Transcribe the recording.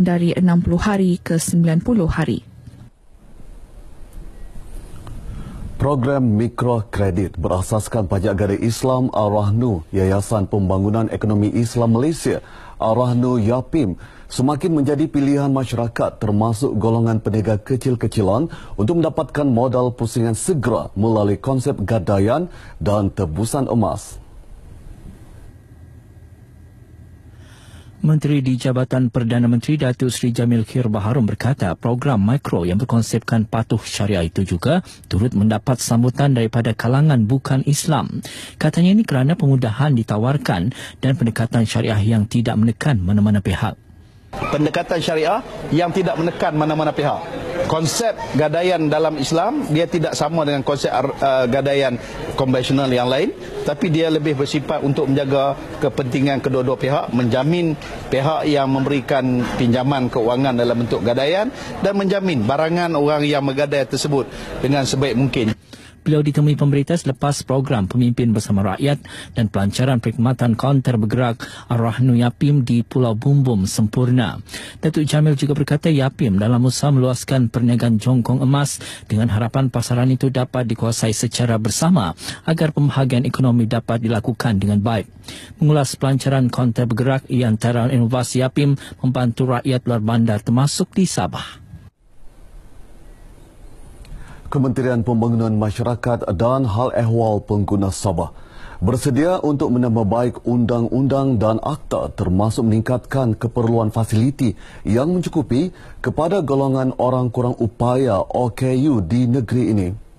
dari 60 hari ke 90 hari. Program mikrokredit berasaskan pajak gada Islam Arahnu Yayasan Pembangunan Ekonomi Islam Malaysia Arahnu Yapim semakin menjadi pilihan masyarakat termasuk golongan peniaga kecil-kecilan untuk mendapatkan modal pusingan segera melalui konsep gadaian dan tebusan emas. Menteri di Jabatan Perdana Menteri Datuk Sri Jamil Khair Baharum berkata program mikro yang berkonsepkan patuh syariah itu juga turut mendapat sambutan daripada kalangan bukan Islam. Katanya ini kerana pemudahan ditawarkan dan pendekatan syariah yang tidak menekan mana-mana pihak. Pendekatan syariah yang tidak menekan mana-mana pihak konsep gadaian dalam Islam dia tidak sama dengan konsep uh, gadaian konvensional yang lain tapi dia lebih bersifat untuk menjaga kepentingan kedua-dua pihak menjamin pihak yang memberikan pinjaman keuangan dalam bentuk gadaian dan menjamin barangan orang yang menggadai tersebut dengan sebaik mungkin Beliau ditemui pemberita selepas program pemimpin bersama rakyat dan pelancaran perkhidmatan konter bergerak arah rahnu Yapim di Pulau Bumbum sempurna. Datuk Jamil juga berkata Yapim dalam usaha meluaskan perniagaan jongkong emas dengan harapan pasaran itu dapat dikuasai secara bersama agar pembahagian ekonomi dapat dilakukan dengan baik. Mengulas pelancaran konter bergerak yang antara inovasi Yapim membantu rakyat luar bandar termasuk di Sabah. Kementerian Pembangunan Masyarakat dan Hal Ehwal Pengguna Sabah bersedia untuk menambah baik undang-undang dan akta termasuk meningkatkan keperluan fasiliti yang mencukupi kepada golongan orang kurang upaya OKU di negeri ini.